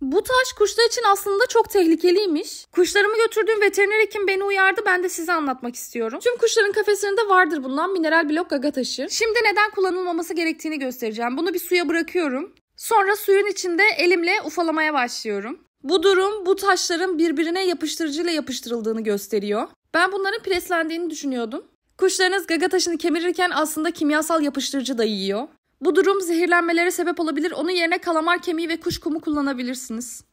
Bu taş kuşlar için aslında çok tehlikeliymiş. Kuşlarımı götürdüğüm veteriner hekim beni uyardı. Ben de size anlatmak istiyorum. Tüm kuşların kafeslerinde vardır bundan mineral blok gaga taşı. Şimdi neden kullanılmaması gerektiğini göstereceğim. Bunu bir suya bırakıyorum. Sonra suyun içinde elimle ufalamaya başlıyorum. Bu durum bu taşların birbirine yapıştırıcıyla yapıştırıldığını gösteriyor. Ben bunların preslendiğini düşünüyordum. Kuşlarınız gaga taşını kemirirken aslında kimyasal yapıştırıcı da yiyor. Bu durum zehirlenmelere sebep olabilir. Onun yerine kalamar kemiği ve kuş kumu kullanabilirsiniz.